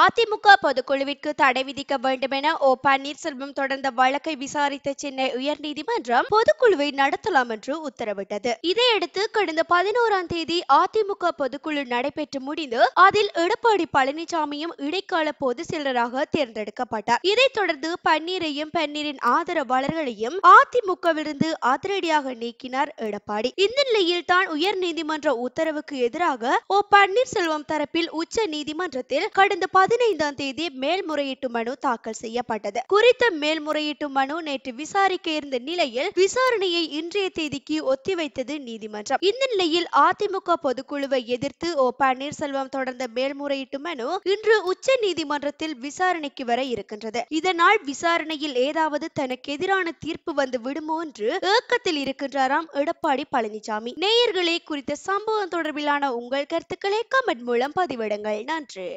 அதிமுக பொதுக்குழுவிற்கு தடை விதிக்க வேண்டும் என ஓ பன்னீர்செல்வம் தொடர்ந்த வழக்கை விசாரித்த சென்னை உயர்நீதிமன்றம் பொதுக்குழுவை நடத்தலாம் என்று உத்தரவிட்டது இதையடுத்து கடந்த பதினோராம் தேதி அதிமுக பொதுக்குழு நடைபெற்று முடிந்து அதில் எடப்பாடி பழனிசாமியும் இடைக்கால பொதுச் செயலராக தேர்ந்தெடுக்கப்பட்டார் இதைத் தொடர்ந்து பன்னீரையும் பன்னீரின் ஆதரவாளர்களையும் அதிமுகவிலிருந்து அதிரடியாக நீக்கினார் எடப்பாடி இந்த நிலையில் தான் உயர்நீதிமன்ற உத்தரவுக்கு எதிராக ஓ பன்னீர்செல்வம் தரப்பில் உச்ச நீதிமன்றத்தில் கடந்த பதினைந்தாம் தேதி மேல்முறையீட்டு மனு தாக்கல் செய்யப்பட்டது குறித்த மேல்முறையீட்டு மனு நேற்று விசாரிக்க இருந்த நிலையில் விசாரணையை இன்றைய தேதிக்கு ஒத்திவைத்தது நீதிமன்றம் இந்த நிலையில் அதிமுக பொதுக்குழுவை எதிர்த்து ஓ பன்னீர்செல்வம் தொடர்ந்த மேல்முறையீட்டு மனு இன்று உச்ச நீதிமன்றத்தில் விசாரணைக்கு வர இருக்கின்றது இதனால் விசாரணையில் ஏதாவது தனக்கு எதிரான தீர்ப்பு வந்து விடுமோ என்று ஏக்கத்தில் இருக்கின்றாராம் எடப்பாடி பழனிசாமி நேயர்களே குறித்த சம்பவம் தொடர்பிலான உங்கள் கருத்துக்களை கமெண்ட் மூலம் பதிவிடுங்கள் நன்றி